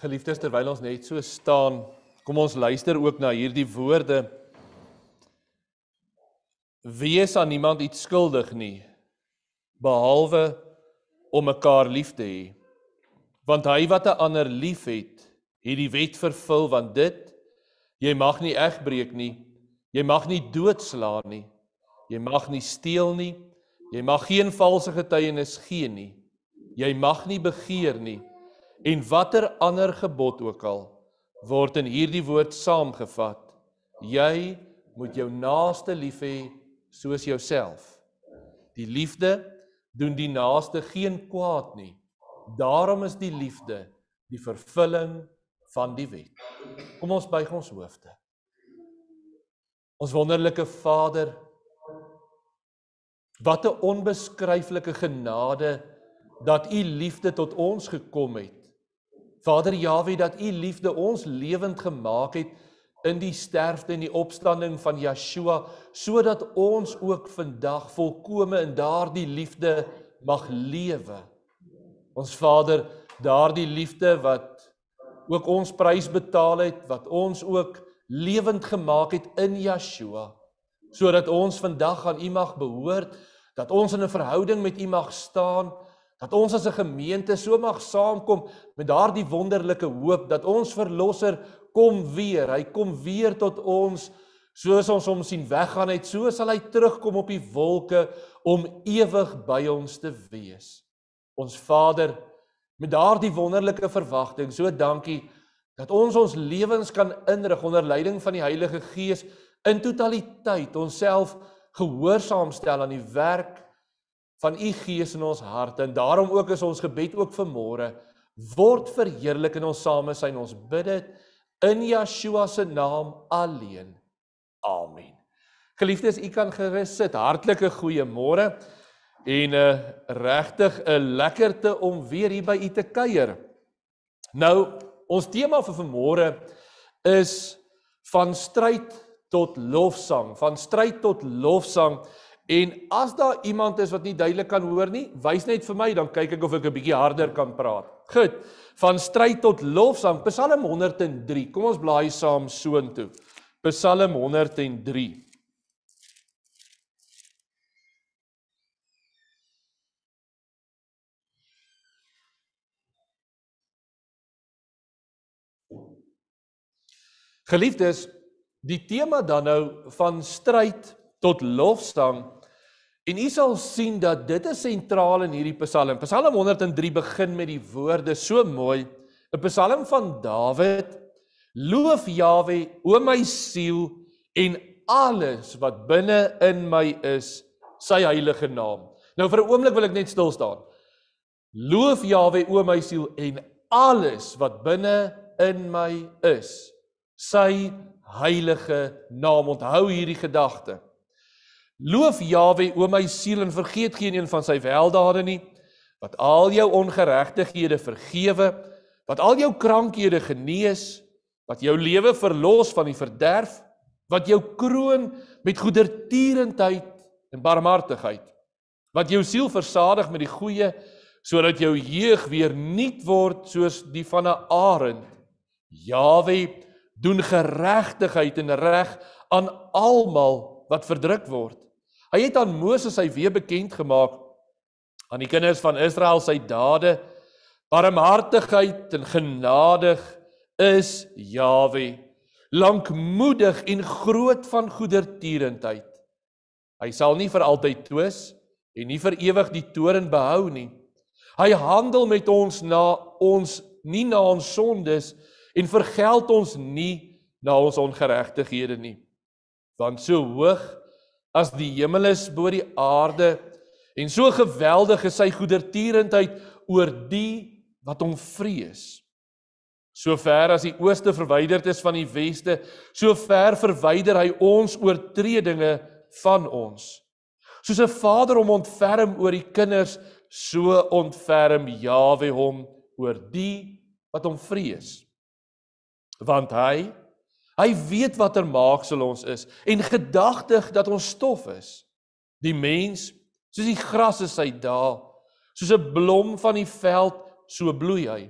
Geliefdes, terwyl ons net so staan, kom ons luister ook na hierdie woorde. Wees aan niemand iets skuldig nie behalwe om mekaar lief te hê. Want hy wat 'n ander liefhet, het die wet vervul want dit jy mag nie eg breek nie, jy mag nie doodslaan nie, jy mag nie steel nie, jy mag geen valse getuienis gee nie. Jy mag nie begeer nie en watter ander gebod ook al word in hierdie woord saamgevat jy moet jou naaste lief hê soos jouself die liefde doen die naaste geen kwaad nie daarom is die liefde die vervulling van die wet kom ons buig ons hoofde ons wonderlike vader wat 'n onbeskryflike genade dat u liefde tot ons gekom het Vader Jahwe dat u liefde ons lewend gemaak het in die sterfte en die opstanding van Yeshua sodat ons ook vandag volkome in daardie liefde mag lewe. Ons Vader, daardie liefde wat ook ons prys betaal het, wat ons ook lewend gemaak het in Yeshua, sodat ons vandag aan U mag behoort, dat ons in 'n verhouding met U mag staan, dat ons as 'n gemeente so mag saamkom met daardie wonderlike hoop dat ons verlosser kom weer. Hy kom weer tot ons soos ons hom sien weggaan uit, so sal hy terugkom op die wolke om ewig by ons te wees. Ons Vader, met daardie wonderlike verwagting, so dankie dat ons ons lewens kan inrig onder leiding van die Heilige Gees in totaliteit onsself gehoorsaam stel aan die werk van u gees in ons harte en daarom ook is ons gebed ook vir môre word verheerlik in ons samesyn ons bid dit in Yeshua se naam alleen amen geliefdes u kan gerus sit hartlike goeie môre en 'n uh, eh, regtig 'n uh, lekkerte om weer hier by u te kuier nou ons tema vir vanmôre is van stryd tot lofsang van stryd tot lofsang En as daar iemand is wat nie duidelik kan hoor nie, wys net vir my dan kyk ek of ek 'n bietjie harder kan praat. Goed. Van stryd tot lofsang. Psalm 103. Kom ons blaai saam soontoe. Psalm 103. Geliefdes, die tema dan nou van stryd tot lofsang En u sal sien dat dit is sentraal in hierdie Psalm. Psalm 103 begin met die woorde so mooi, 'n Psalm van Dawid. Loof Jawe, o my siel, en alles wat binne in my is, sy heilige naam. Nou vir 'n oomblik wil ek net stil staan. Loof Jawe, o my siel, en alles wat binne in my is, sy heilige naam. Onthou hierdie gedagte. Loof Jawe o my siel en vergeet geen een van sy weldade nie wat al jou ongeregtighede vergewe wat al jou krankhede genees wat jou lewe verlos van die verderf wat jou kroon met goedertierendheid en barmhartigheid wat jou siel versadig met die goeie sodat jou jeug weer nuut word soos die van 'n arend Jawe doen geregtigheid en reg aan almal wat verdruk word Hy het aan Moses hy weer bekend gemaak aan die kinders van Israel sy dade barmhartigheid en genadig is Jawe lankmoedig en groot van goedertierendheid. Hy sal nie vir altyd twis en nie vir ewig die toren behou nie. Hy handel met ons na ons nie na ons sondes en vergeld ons nie na ons ongeregtighede nie. Want so hoog as die hemel is bo die aarde en so geweldig is sy goedertierendheid oor die wat hom vrees. So ver as die ooste verwyderd is van die weste, so ver verwyder hy ons oortredinge van ons. Soos 'n vader hom ontferm oor die kinders, so ontferm Jahwe hom oor die wat hom vrees. Want hy Hy weet watter maaksel ons is en gedagtig dat ons stof is. Die mens, soos die gras is hy daar, soos 'n blom van die veld so bloei hy.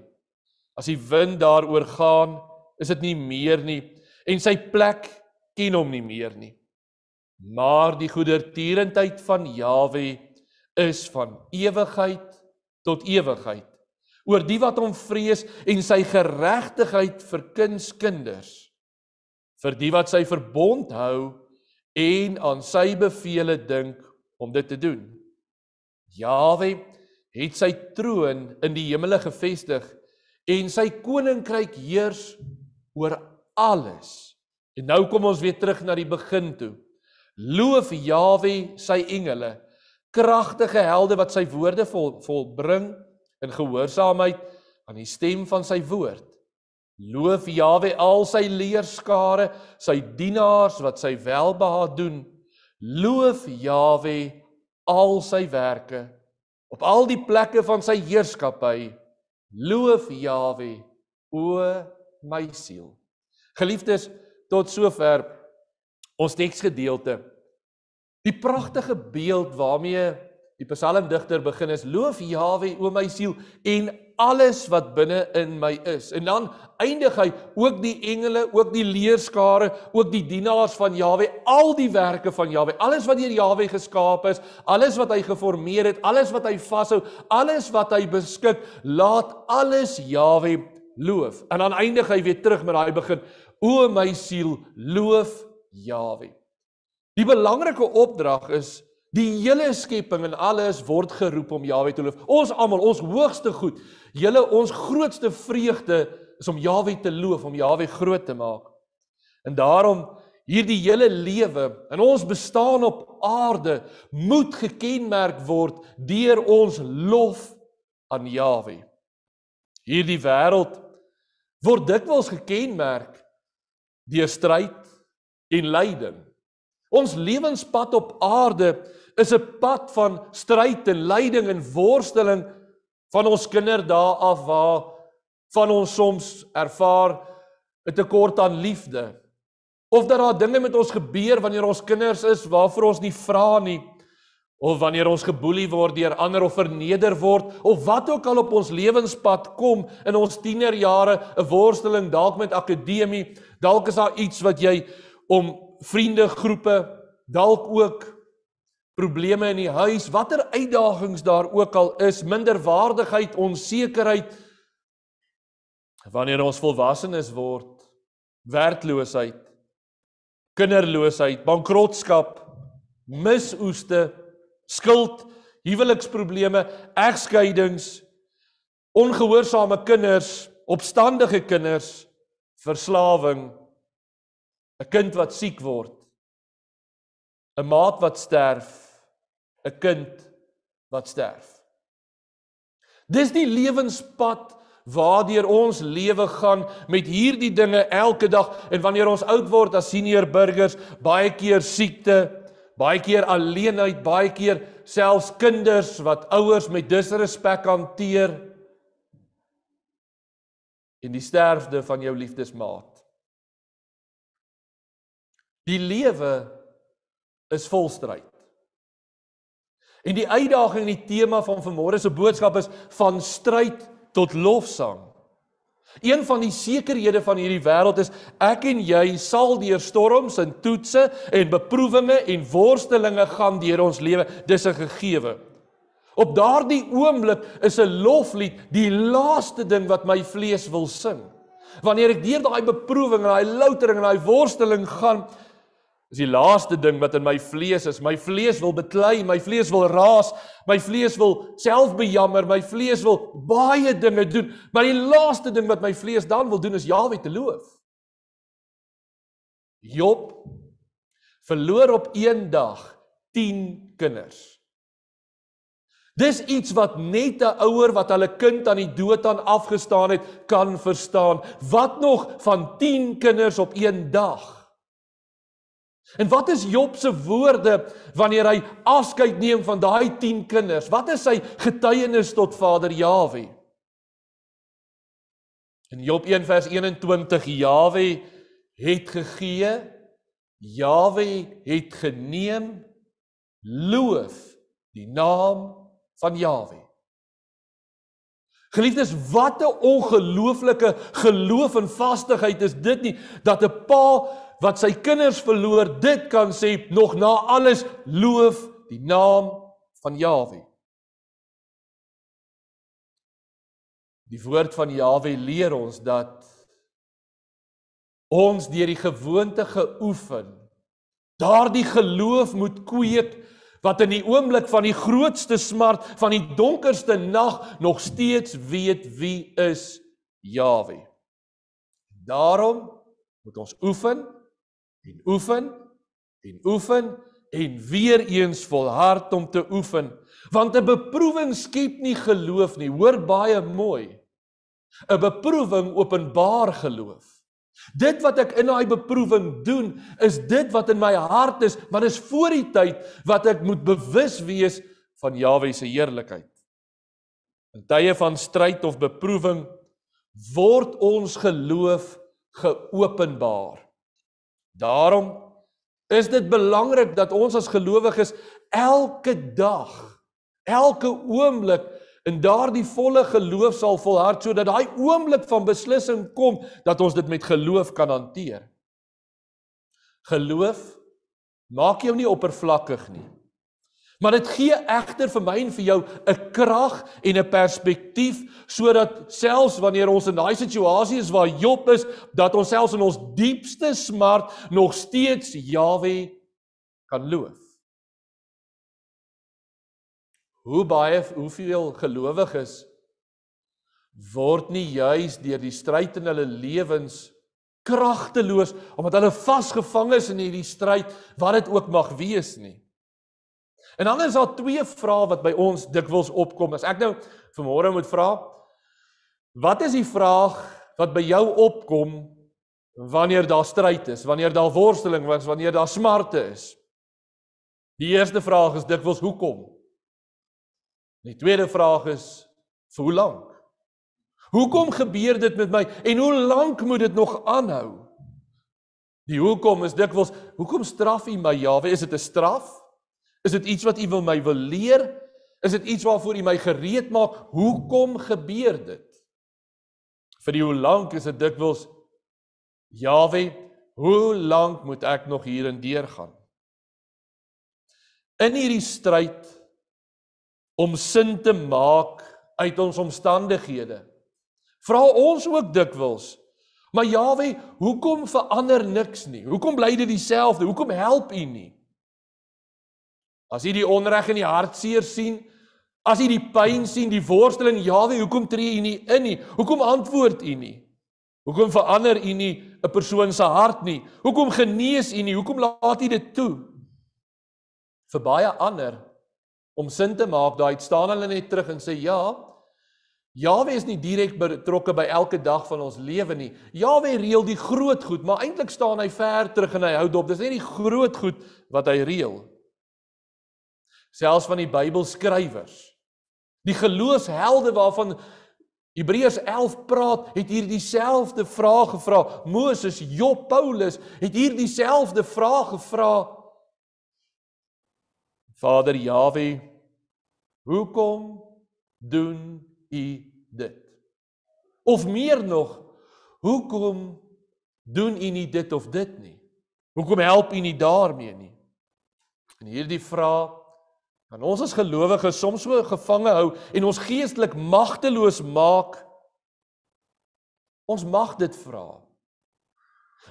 As die wind daaroor gaan, is dit nie meer nie en sy plek ken hom nie meer nie. Maar die goedertierendheid van Jawe is van ewigheid tot ewigheid oor die wat hom vrees en sy geregtigheid vir kinders kinders vir die wat sy verbond hou en aan sy beveel dink om dit te doen. Jawe het sy troon in die hemele gevestig en sy koninkryk heers oor alles. En nou kom ons weer terug na die begin toe. Loof Jawe sy engele, kragtige helde wat sy woorde vol, volbring in gehoorsaamheid aan die stem van sy woord. Loof Jawe al sy leerskare, sy dienaars wat sy welbehae doen. Loof Jawe al sy werke op al die plekke van sy heerskappy. Loof Jawe, o my siel. Geliefdes, tot sover ons teksgedeelte. Die pragtige beeld waarmee die psalmdigter begin is loof Jahwe o my siel en alles wat binne in my is. En dan eindig hy ook die engele, ook die leerskare, ook die dienaars van Jahwe, al die werke van Jahwe, alles wat deur Jahwe geskaap is, alles wat hy geformeer het, alles wat hy vashou, alles wat hy beskik, laat alles Jahwe loof. En dan eindig hy weer terug met daai begin: O my siel, loof Jahwe. Die belangrike opdrag is Die hele skepping en alles word geroep om Jahwe te loof. Ons almal, ons hoogste goed, julle ons grootste vreugde is om Jahwe te loof, om Jahwe groot te maak. En daarom hierdie hele lewe en ons bestaan op aarde moet gekenmerk word deur ons lof aan Jahwe. Hierdie wêreld word dikwels gekenmerk deur stryd en lyding. Ons lewenspad op aarde is 'n pad van stryd en lyding en worsteling van ons kinderdae af waar van ons soms ervaar 'n tekort aan liefde of dat daar dinge met ons gebeur wanneer ons kinders is waarvoor ons nie vra nie of wanneer ons geboelie word deur ander of verneder word of wat ook al op ons lewenspad kom in ons tienerjare 'n worsteling dalk met akademie dalk is daar iets wat jy om vriende groepe dalk ook probleme in die huis, watter uitdagings daar ook al is, minderwaardigheid, onsekerheid. Wanneer ons volwassenes word, werkloosheid, kinderloosheid, bankrotskap, misoeste, skuld, huweliksprobleme, egskeidings, ongehoorsame kinders, opstandige kinders, verslawing, 'n kind wat siek word, 'n maat wat sterf, 'n kind wat sterf. Dis die lewenspad waardeur ons lewe gaan met hierdie dinge elke dag en wanneer ons oud word as senior burgers, baie keer siekte, baie keer alleenheid, baie keer selfs kinders wat ouers met disrespek hanteer in die sterfde van jou liefdesmaat. Die lewe is vol stryd. En die uitdaging en die tema van vanmôre se boodskap is van stryd tot lofsang. Een van die sekerhede van hierdie wêreld is ek en jy sal deur storms en toetse en beproewinge en worstelinge gaan deur ons lewe. Dis 'n gegewe. Op daardie oomblik is 'n loflied die laaste ding wat my vlees wil sing. Wanneer ek deur daai beproewing en daai loutering en daai worsteling gaan, is die laaste ding wat in my vlees is. My vlees wil beklei, my vlees wil raas, my vlees wil self bejammer, my vlees wil baie dinge doen, maar die laaste ding wat my vlees dan wil doen is Jahwe te loof. Job verloor op een dag 10 kinders. Dis iets wat net 'n ouer wat hulle kind aan die dood aan afgestaan het, kan verstaan. Wat nog van 10 kinders op een dag? En wat is Job se woorde wanneer hy afskeid neem van daai 10 kinders? Wat is sy getuienis tot Vader Jahwe? In Job 1 vers 21 Jahwe het gegee, Jahwe het geneem. Loof die naam van Jahwe. Geliefdes, wat 'n ongelooflike geloof en vastigheid is dit nie dat 'n pa wat sy kinders verloor, dit kan sê nog na alles loof die naam van Jawe. Die woord van Jawe leer ons dat ons deur die gewoonte geoefen daardie geloof moet kweek wat in die oomblik van die grootste smart, van die donkerste nag nog steeds weet wie is Jawe. Daarom moet ons oefen en oefen en oefen en weer eens volhard om te oefen want 'n beproewing skep nie geloof nie hoor baie mooi 'n beproewing openbaar geloof dit wat ek in daai beproewing doen is dit wat in my hart is maar dis voor die tyd wat ek moet bewus wees van Jaweh se heerlikheid in tye van stryd of beproewing word ons geloof geopenbaar Daarom is dit belangrik dat ons as gelowiges elke dag, elke oomblik in daardie volle geloof sal volhard sodat daai oomblik van beslissing kom dat ons dit met geloof kan hanteer. Geloof maak jou nie oppervlakkig nie. Maar dit gee egter vir my en vir jou 'n krag en 'n perspektief sodat selfs wanneer ons in daai situasie is waar Job is, dat ons selfs in ons diepste smart nog steeds Jawe kan loof. Hoe baie hoeveel gelowiges word nie juis deur die stryd in hulle lewens kragteloos omdat hulle vasgevang is in hierdie stryd wat dit ook mag wees nie. En dan is daar twee vrae wat by ons dikwels opkom. As ek nou vanmôre moet vra, wat is die vraag wat by jou opkom wanneer daar stryd is, wanneer daar worsteling was, wanneer daar smarte is? Die eerste vraag is dikwels hoekom? Die tweede vraag is vir hoe lank? Hoekom gebeur dit met my en hoe lank moet dit nog aanhou? Die hoekom is dikwels hoekom straf U my Jawe? Is dit 'n straf? Is dit iets wat u wil my wil leer? Is dit iets waarvoor u my gereed maak? Hoekom gebeur dit? Vir hoe lank is dit dikwels Jawe, hoe lank moet ek nog hier en deur gaan? In hierdie stryd om sin te maak uit ons omstandighede. Vra ons ook dikwels, maar Jawe, hoekom verander niks nie? Hoekom bly dit dieselfde? Hoekom help U nie? As u die onreg in die hartseer sien, as u die pyn sien, die worsteling, Jawe, hoekom tree u nie in nie? Hoekom antwoord u nie? Hoekom verander u nie 'n persoon se hart nie? Hoekom genees u nie? Hoekom laat u dit toe? Vir baie ander om sin te maak, daai staan hulle net terug en sê ja. Jawe is nie direk betrokke by elke dag van ons lewe nie. Jawe reël die groot goed, maar eintlik staan hy ver terug en hy hou dop. Dis nie die groot goed wat hy reël nie selfs van die Bybelskrywers. Die geloofshelde waarvan Hebreërs 11 praat, het hier dieselfde vraag gevra. Moses, Job, Paulus het hier dieselfde vraag gevra. Vader Jawe, hoekom doen U dit? Of meer nog, hoekom doen U nie dit of dit nie? Hoekom help U nie daarmee nie? En hierdie vraag Want ons as gelowiges soms so gevange hou en ons geestelik magteloos maak. Ons mag dit vra.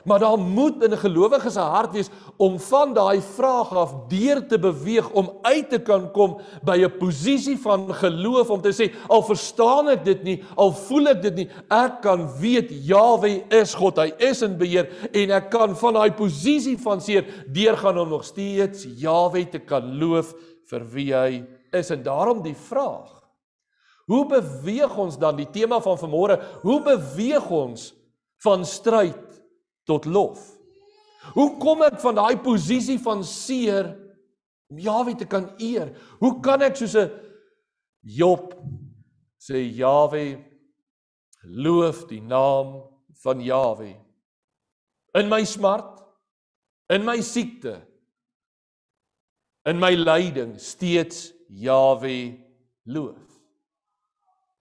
Maar daar moet in 'n gelowige se hart wees om van daai vraag af deur te beweeg om uit te kan kom by 'n posisie van geloof om te sê al verstaan ek dit nie al voel ek dit nie ek kan weet Jahwe is God hy is in beheer en ek kan van daai posisie van seer deurgaan om nog steeds Jahwe te kan loof vir wie hy is en daarom die vraag hoe beweeg ons dan die tema van vanmôre hoe beweeg ons van stryd tot lof hoe kom ek van daai posisie van seer om Jawe te kan eer hoe kan ek soos 'n Job sê Jawe loof die naam van Jawe in my smart in my siekte in my lyding steeds Jawe loof.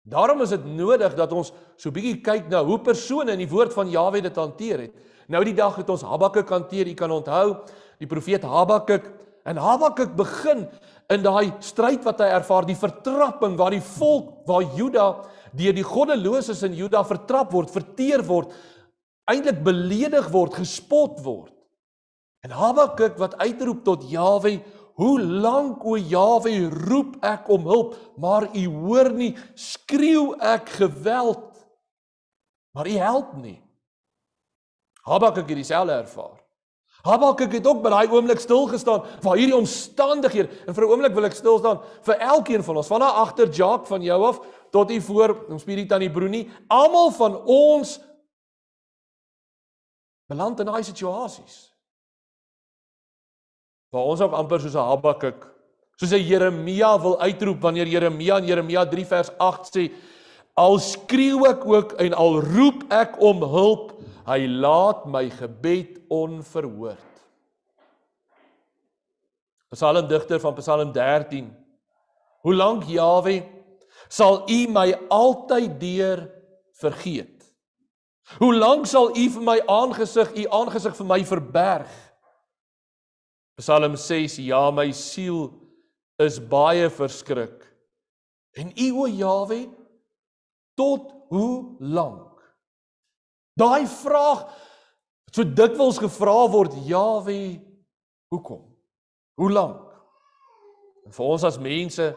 Daarom is dit nodig dat ons so bietjie kyk na hoe persone in die woord van Jawe dit hanteer het. Nou die dag het ons Habakuk hanteer, jy kan onthou, die profeet Habakuk en Habakuk begin in daai stryd wat hy ervaar, die vertrapping waar die volk waar Juda deur die goddeloses in Juda vertrap word, verteer word, eintlik beledig word, gespot word. En Habakuk wat uitroep tot Jawe Hoe lank o Jaweh roep ek om hulp, maar U hoor nie, skreeu ek geweld, maar U help nie. Habakuk het dieselfde ervaar. Habakuk het ook by daai oomblik stil gestaan vir hierdie omstandighede en vir 'n oomblik wil ek stil staan vir elkeen van ons, van daar agter Jacques van jou af tot hier voor, ons spirit aan die broenie, almal van ons beland in daai situasies. Waar ons ook amper soos 'n Habakuk, soos 'n Jeremia wil uitroep wanneer Jeremia in Jeremia 3 vers 8 sê: "Al skreeu ek ook en al roep ek om hulp, hy laat my gebed onverhoord." Psalm digter van Psalm 13. Hoe lank Jawe sal U my altyd deur vergeet? Hoe lank sal U vir my aangesig U aangesig vir my verberg? Psalm 6: Ja, my siel is baie verskrik. En U o Jawe, tot hoe lank? Daai vraag wat so dikwels gevra word, Jawe, hoekom? Hoe lank? Vir ons as mense,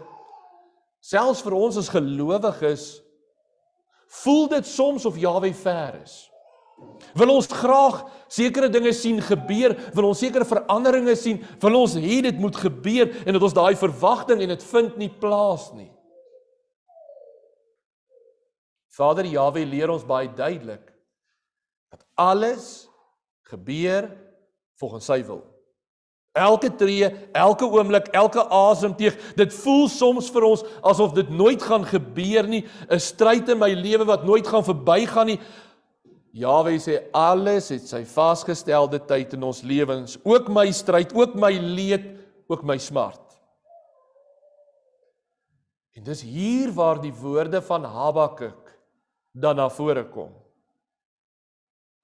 selfs vir ons as gelowiges, voel dit soms of Jawe ver is. Wil ons graag sekere dinge sien gebeur, wil ons sekere veranderinge sien, wil ons hê dit moet gebeur en dat ons daai verwagting en dit vind nie plaas nie. Vader Jahwe leer ons baie duidelik dat alles gebeur volgens sy wil. Elke tree, elke oomblik, elke asemteug, dit voel soms vir ons asof dit nooit gaan gebeur nie, 'n stryd in my lewe wat nooit gaan verbygaan nie, Jawe sê alles het sy vasgestelde tyd in ons lewens, ook my stryd, ook my leed, ook my smart. En dis hier waar die woorde van Habakuk dan na vore kom.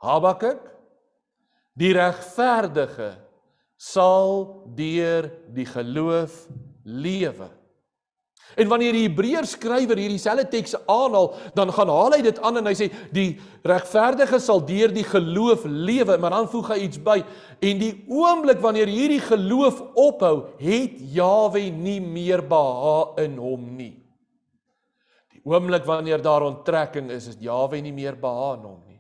Habakuk die regverdige sal deur die geloof lewe. En wanneer die Hebreërs skrywer hierdie selfde teks aanhaal, dan gaan haal hy dit aan en hy sê die regverdige sal deur die geloof lewe, maar dan voeg hy iets by en die oomblik wanneer hierdie geloof ophou, het Jaweh nie meer beha in hom nie. Die oomblik wanneer daar onttrekking is, is Jaweh nie meer beha in hom nie.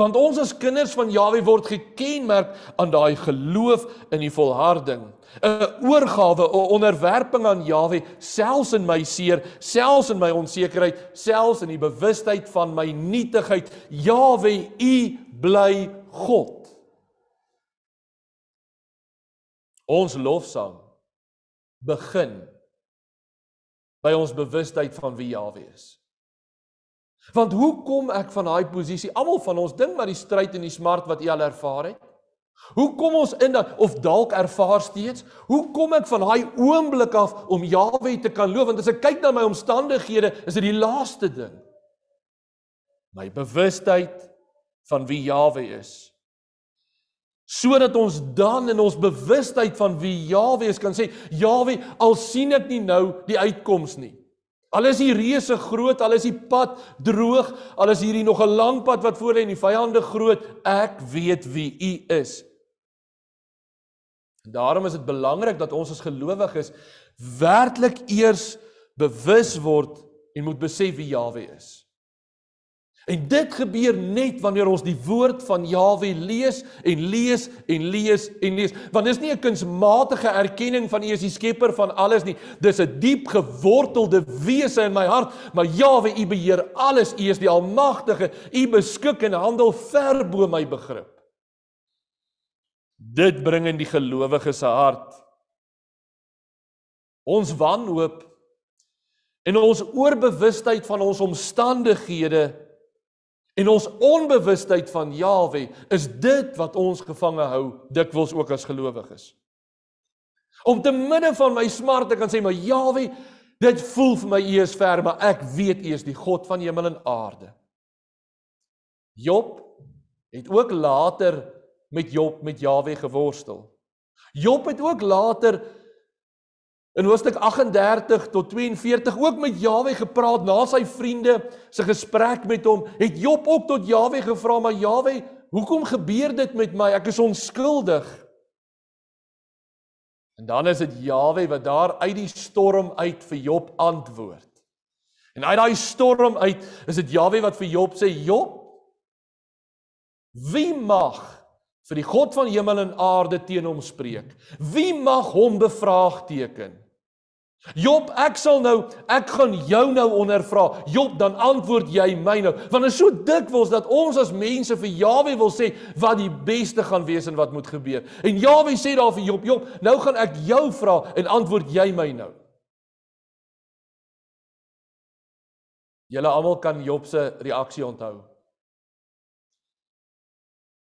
Want ons as kinders van Jaweh word gekenmerk aan daai geloof in die volharding. 'n oorgawe, 'n onderwerping aan Jahwe, selfs in my seer, selfs in my onsekerheid, selfs in die bewustheid van my nietigheid. Jahwe, U bly God. Ons lofsang begin by ons bewustheid van wie Jahwe is. Want hoe kom ek van daai posisie? Almal van ons ding maar die stryd en die smart wat jy al ervaar het. Hoe kom ons in dat of dalk ervaar steeds? Hoe kom ek van daai oomblik af om Jawe te kan loof? Want as ek kyk na my omstandighede, is dit die laaste ding. My bewustheid van wie Jawe is. Sodat ons dan in ons bewustheid van wie Jawe is kan sê, Jawe, al sien ek nie nou die uitkoms nie. Al is die reëse groot, al is die pad droog, al is hierdie nog 'n lang pad wat voor lê en die vyande groot, ek weet wie U is. En daarom is dit belangrik dat ons as gelowiges werklik eers bewus word en moet besef wie Jahwe is. En dit gebeur net wanneer ons die woord van Jawe lees en lees en lees en lees. Want dis nie 'n kunsmatige erkenning van U is die skepper van alles nie. Dis 'n diep gewortelde wese in my hart, maar Jawe, U beheer alles. U is die almagtige. U beskik en handel ver bo my begrip. Dit bring in die gelowige se hart ons wanhoop en ons oorbewustheid van ons omstandighede En ons onbewustheid van Jawe is dit wat ons gevange hou dikwels ook as gelowiges. Om te midde van my smarte kan sê maar Jawe, dit voel vir my U is ver, maar ek weet U is die God van hemel en aarde. Job het ook later met Job met Jawe geworstel. Job het ook later In hoofstuk 38 tot 42 ook met Jawe gepraat na sy vriende se gesprek met hom, het Job ook tot Jawe gevra, maar Jawe, hoekom gebeur dit met my? Ek is onskuldig. En dan is dit Jawe wat daar uit die storm uit vir Job antwoord. En uit daai storm uit is dit Jawe wat vir Job sê, Job, wie mag vir die God van hemel en aarde teen hom spreek? Wie mag hom bevraagteken? Job, ek sal nou, ek gaan jou nou ondervra. Job, dan antwoord jy my nou. Want is so dikwels dat ons as mense vir Jawe wil sê wat die beste gaan wees en wat moet gebeur. En Jawe sê daar vir Job, Job, nou gaan ek jou vra en antwoord jy my nou. Julle almal kan Job se reaksie onthou.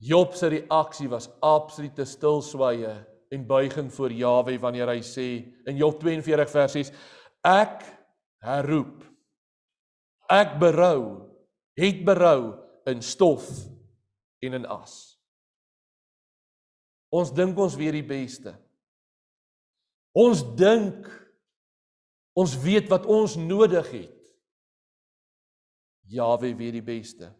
Job se reaksie was absolute stilswye en buiging voor Jaweh wanneer hy sê in Job 42 vers 6 ek herroep ek berou het berou in stof en in as ons dink ons weet die beste ons dink ons weet wat ons nodig het Jaweh weet die beste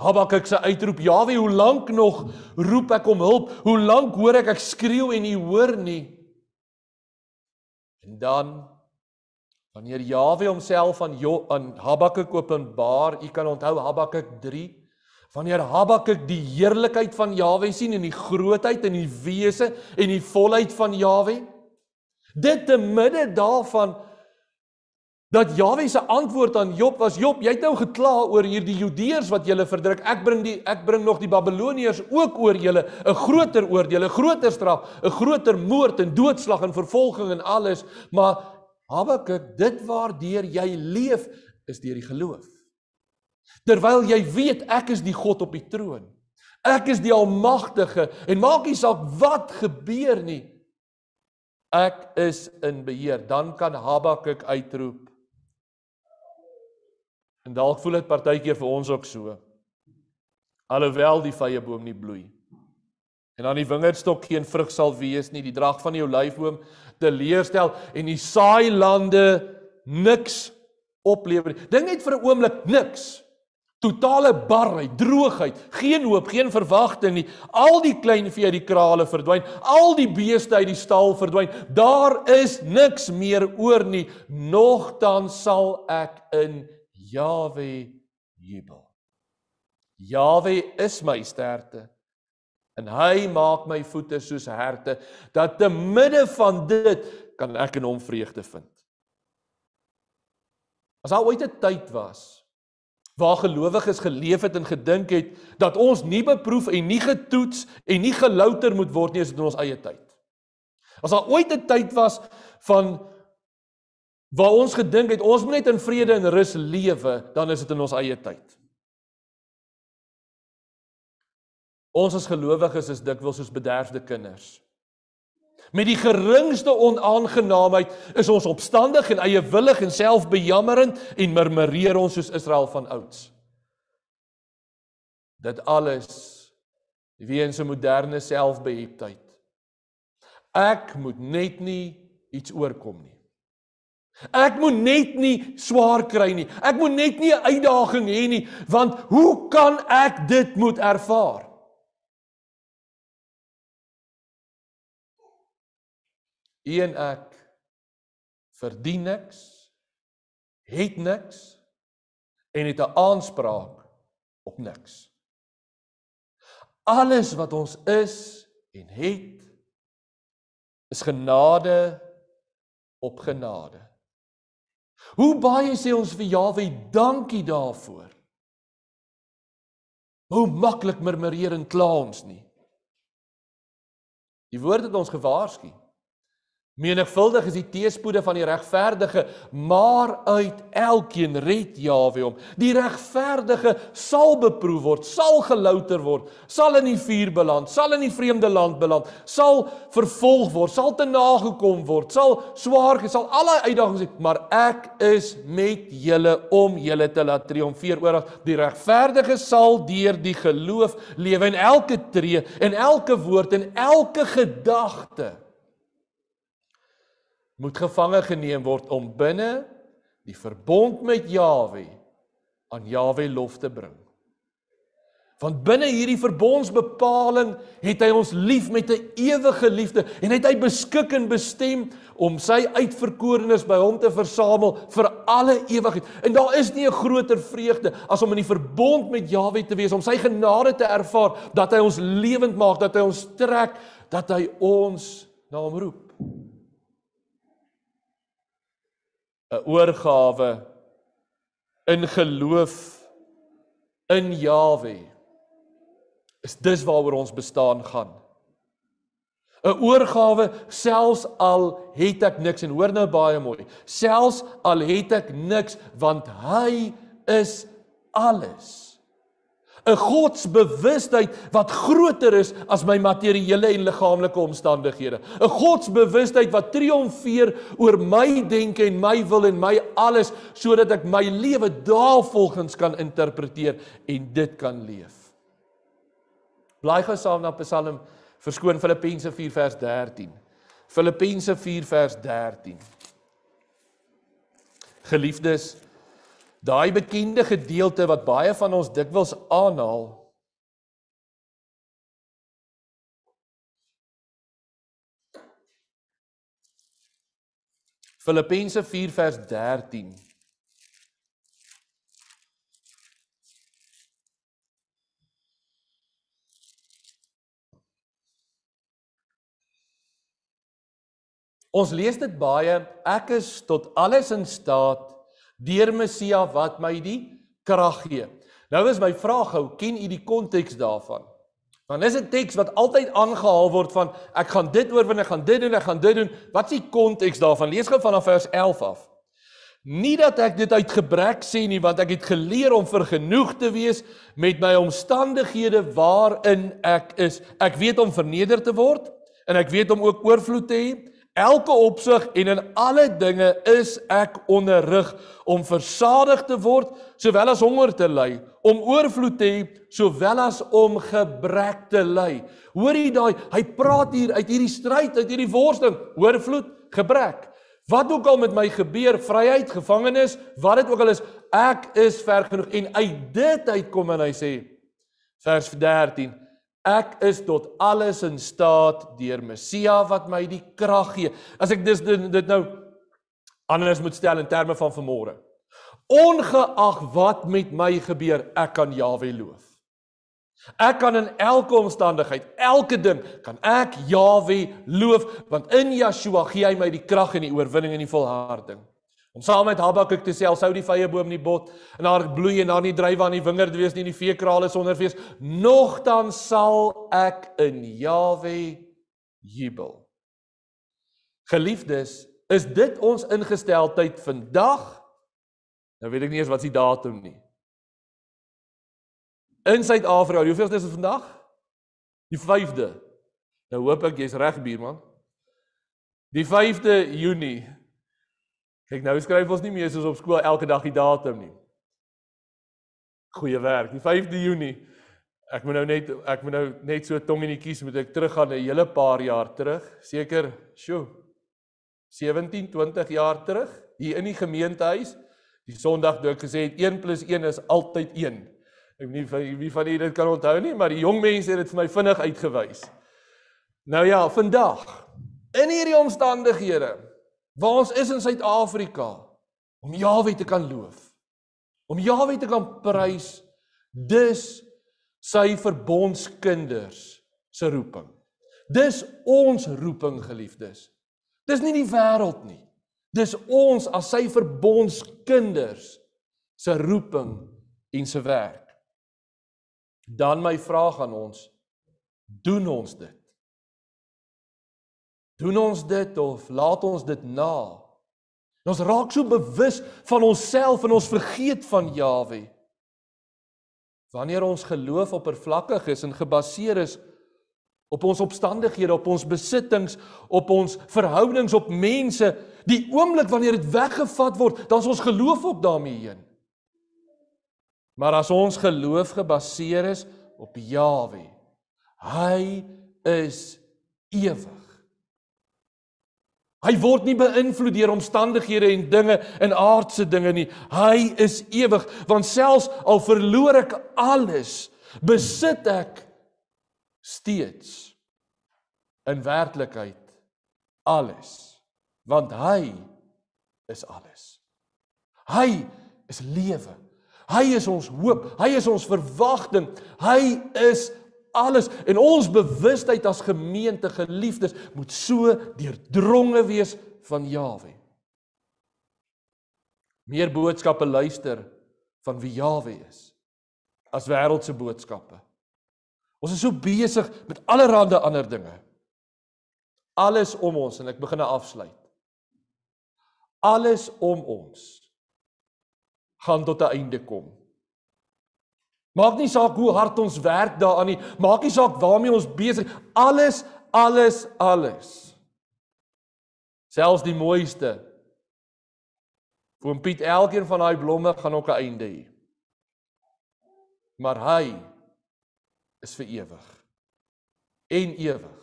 Habakuk se uitroep, "Jawe, hoe lank nog roep ek om hulp? Hoe lank hoor ek ek skreeu en u hoor nie?" En dan wanneer Jawe homself aan jo, aan Habakuk openbaar, u kan onthou Habakuk 3, wanneer Habakuk die heerlikheid van Jawe sien en die grootheid en die wese en die volheid van Jawe, dit te midde daarvan dat Jawe se antwoord aan Job was Job, jy het nou gekla oor hierdie Judeërs wat julle verdruk. Ek bring die ek bring nog die Babiloniërs ook oor julle 'n groter oordeel, 'n groter straf, 'n groter moord en doodslag en vervolging en alles, maar Habakuk, dit waardeur jy leef is deur die geloof. Terwyl jy weet ek is die God op die troon. Ek is die almagtige en maak nie saak wat gebeur nie. Ek is in beheer. Dan kan Habakuk uitroep En dalk voel dit partykeer vir ons ook so. Alhoewel die vrye boom nie bloei. En aan die wingerdstok geen vrug sal wees nie, die drag van jou lyfboom te leerstel en die saai lande niks oplewer. Dink net vir 'n oomblik niks. Totale barheid, droogheid, geen hoop, geen verwagting nie. Al die klein vee uit die krale verdwyn, al die beeste uit die stal verdwyn. Daar is niks meer oor nie. Nogtans sal ek in Jawe jubel. Jawe is my sterkte en hy maak my voete soos herte dat te midde van dit kan ek in hom vreugde vind. As daar ooit 'n tyd was waar gelowiges geleef het en gedink het dat ons nie beproef en nie getoets en nie gelouter moet word nie as dit in ons eie tyd. As daar ooit 'n tyd was van waar ons gedink het ons moet net in vrede en rus lewe, dan is dit in ons eie tyd. Ons as gelowiges is dikwels soos bederfde kinders. Met die geringste onaangenaamheid is ons opstandig en eie willig en selfbejammerend en murmureer ons soos Israel van ouds. Dit alles weens 'n moderne selfbeheptheid. Ek moet net nie iets oorkom nie. Ek moet net nie swaar kry nie. Ek moet net nie 'n uitdaging hê nie, want hoe kan ek dit moet ervaar? Een ek verdien niks, het niks en het 'n aanspraak op niks. Alles wat ons is en het is genade op genade. Hoe baie sê ons vir Jawe dankie daarvoor. Hoe maklik murmureer en kla ons nie. Die woord het ons gewaarsku. Menigvuldig is die teëspoede van die regverdige, maar uit elkeen red Jahwe hom. Die regverdige sal beproef word, sal gelouter word, sal in die vuur beland, sal in die vreemde land beland, sal vervolg word, sal te nagekom word, sal swaar, sal alle uitdagings, maar ek is met julle om julle te laat triomfeer oor die regverdige sal deur die geloof lewe in elke tree en elke woord en elke gedagte moet gevange geneem word om binne die verbond met Jawe aan Jawe lof te bring. Want binne hierdie verbondsbepaling het hy ons lief met 'n ewige liefde en hy het hy beskik en bestem om sy uitverkorenes by hom te versamel vir alle ewigheid. En daar is nie 'n groter vreugde as om in die verbond met Jawe te wees, om sy genade te ervaar dat hy ons lewend maak, dat hy ons trek, dat hy ons na hom roep. 'n oorgawe in geloof in Jawe is dis waaroor ons bestaan gaan. 'n oorgawe selfs al het ek niks en hoor nou baie mooi. Selfs al het ek niks want hy is alles. 'n godsbewustheid wat groter is as my materiële en liggaamlike omstandighede. 'n Godsbewustheid wat triomfeer oor my denke en my wil en my alles sodat ek my lewe daarvolgens kan interpreteer en dit kan leef. Bly gou saam na Psalm verskoon Filippense 4 vers 13. Filippense 4 vers 13. Geliefdes Daai bekende gedeelte wat baie van ons dikwels aanhaal. Filippense 4 vers 13. Ons lees dit baie ek is tot alles in staat deur Messia wat my die krag gee. Nou is my vraag gou, ken u die konteks daarvan? Want dis 'n teks wat altyd aangehaal word van ek gaan dit oorwin, ek gaan dit doen, ek gaan dit doen. Wat is die konteks daarvan? Lees gou vanaf vers 11 af. Nie dat ek dit uit gebrek sê nie, want ek het geleer om vergenoeg te wees met my omstandighede waarin ek is. Ek weet om verneder te word en ek weet om ook oorvloed te hê elke opsig en in alle dinge is ek onderrig om versadig te word sowel as honger te ly om oorvloed te hê sowel as om gebrek te ly hoor jy daai hy praat hier uit hierdie stryd uit hierdie worsteling oorvloed gebrek wat ook al met my gebeur vryheid gevangenis wat dit ook al is ek is ver genoeg en uit dit uit kom en hy sê vers 13 Ek is tot alles in staat deur Messia wat my die krag gee. As ek dis dit nou anders moet stel in terme van vermoere. Ongeag wat met my gebeur, ek kan Jawe loof. Ek kan in elke omstandigheid, elke ding kan ek Jawe loof want in Yeshua gee hy my die krag en die oorwinning en die volharding. Om saam met Habakuk te sê al sou die vyeboom nie bot en haar bloei en haar nie drywe aan die wingerd wees nie en die veekrale sonder vrees, nogdan sal ek in Jawe jubel. Geliefdes, is dit ons ingesteldheid vandag? Nou weet ek nie eers wat die datum nie. In Suid-Afrika, hoeveel is dit vandag? Die 5de. Nou hoop ek jy's reg, buurman. Die 5de Junie 2023. Ek nou skryf ons nie meer soos op skool elke dag die datum nie. Goeie werk. Die 5de Junie. Ek moet nou net ek moet nou net so tong in die kies moet ek teruggaan 'n hele paar jaar terug. Seker, sjo. 17, 20 jaar terug hier in die gemeentehuis. Die Sondag toe ek gesê het 1 + 1 is altyd 1. Ek weet nie wie van julle dit kan onthou nie, maar die jong mense het dit vir my vinnig uitgewys. Nou ja, vandag in hierdie omstandighede waar ons is in Suid-Afrika om Jaweh te kan loof. Om Jaweh te kan prys dis sy verbondskinders se roeping. Dis ons roeping geliefdes. Dis nie die wêreld nie. Dis ons as sy verbondskinders se roeping en se werk. Dan my vraag aan ons, doen ons dit? doen ons dit of laat ons dit na. Ons raak so bewus van onsself en ons vergeet van Jawe. Wanneer ons geloof oppervlakkig is en gebaseer is op ons opstandighede, op ons besittings, op ons verhoudings op mense, die oomblik wanneer dit weggevat word, dan is ons geloof op daarmee heen. Maar as ons geloof gebaseer is op Jawe, hy is ewig. Hy word nie beïnvloed deur omstandighede en dinge en aardse dinge nie. Hy is ewig, want selfs al verloor ek alles, besit ek steeds in werklikheid alles, want hy is alles. Hy is lewe. Hy is ons hoop, hy is ons verwagting, hy is alles alles en ons bewustheid as gemeente geliefdes moet so deurdronge wees van Jawe. Meer boodskappe luister van wie Jawe is as wêreldse boodskappe. Ons is so besig met allerlei ander dinge. Alles om ons en ek begin nou afsluit. Alles om ons gaan tot 'n einde kom. Maak nie saak hoe hard ons werk daaraan nie. Maak nie saak waarmee ons besig is. Alles, alles, alles. Selfs die mooiste. Oom Piet, elkeen van daai blomme gaan ook 'n einde hê. Maar hy is vir ewig. En ewig.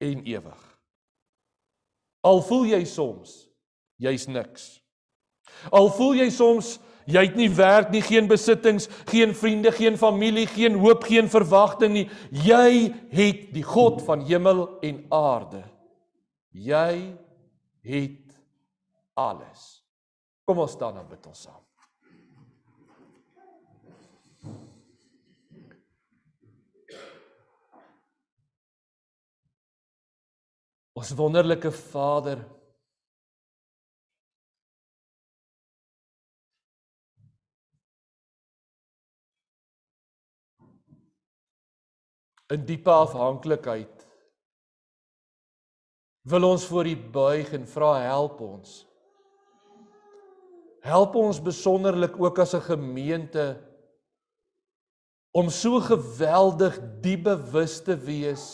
En ewig. Al voel jy soms jy's niks. Al voel jy soms Jy het nie werk nie, geen besittings, geen vriende, geen familie, geen hoop, geen verwagting nie. Jy het die God van hemel en aarde. Jy het alles. Kom ons staan dan bid ons saam. Ons wonderlike Vader in diepe afhanklikheid wil ons voor U buig en vra help ons. Help ons besonderlik ook as 'n gemeente om so geweldig die bewus te wees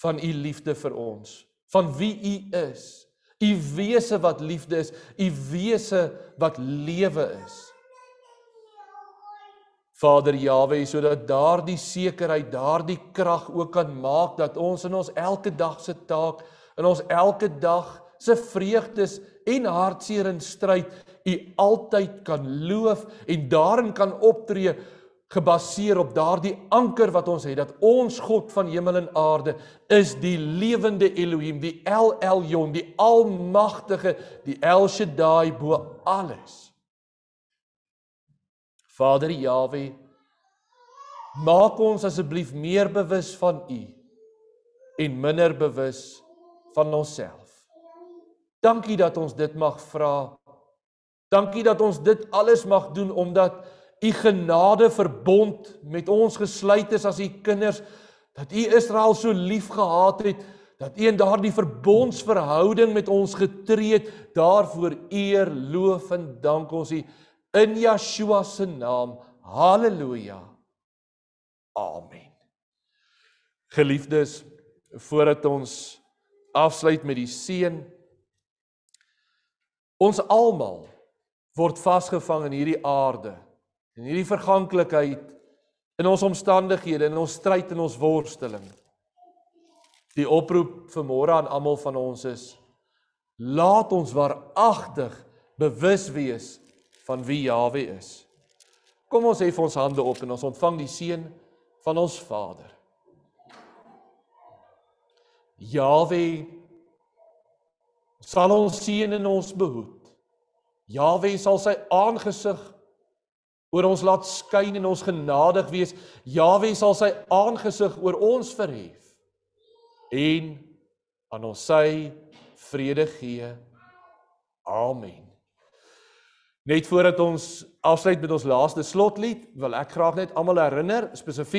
van u liefde vir ons, van wie u is, u wese wat liefde is, u wese wat lewe is. Vader Jaweh, sodat daardie sekerheid, daardie krag ook kan maak dat ons in ons elke dag se taak, in ons elke dag se vreugdes en hartseer en stryd u altyd kan loof en daarin kan optree gebaseer op daardie anker wat ons het dat ons God van hemel en aarde is die lewende Elohim, die El Elyon, die almagtige, die El Shaddai bo alles. Vader Jawe, maak ons asseblief meer bewus van U en minder bewus van onsself. Dankie dat ons dit mag vra. Dankie dat ons dit alles mag doen omdat U genade verbond met ons gesluit is as U kinders, dat U Israel so liefgehad het, dat U in daardie verbondsverhouding met ons getree het, daarvoor eer, loof en dank ons U in Yeshua se naam. Halleluja. Amen. Geliefdes, voordat ons afsluit met die seën ons almal word vasgevang in hierdie aarde in hierdie verganklikheid in ons omstandighede in ons stryd en ons worsteling die oproep vir môre aan almal van ons is laat ons waaragtig bewus wees van wie Jahwe is. Kom ons hef ons hande op en ons ontvang die seën van ons Vader. Jahwe sal ons seën en ons behoed. Jahwe sal sy aangesig oor ons laat skyn en ons genadig wees. Jahwe sal sy aangesig oor ons verhef en aan ons sy vrede gee. Amen. Net voordat ons afsluit met ons laaste slotlied, wil ek graag net almal herinner spesifiek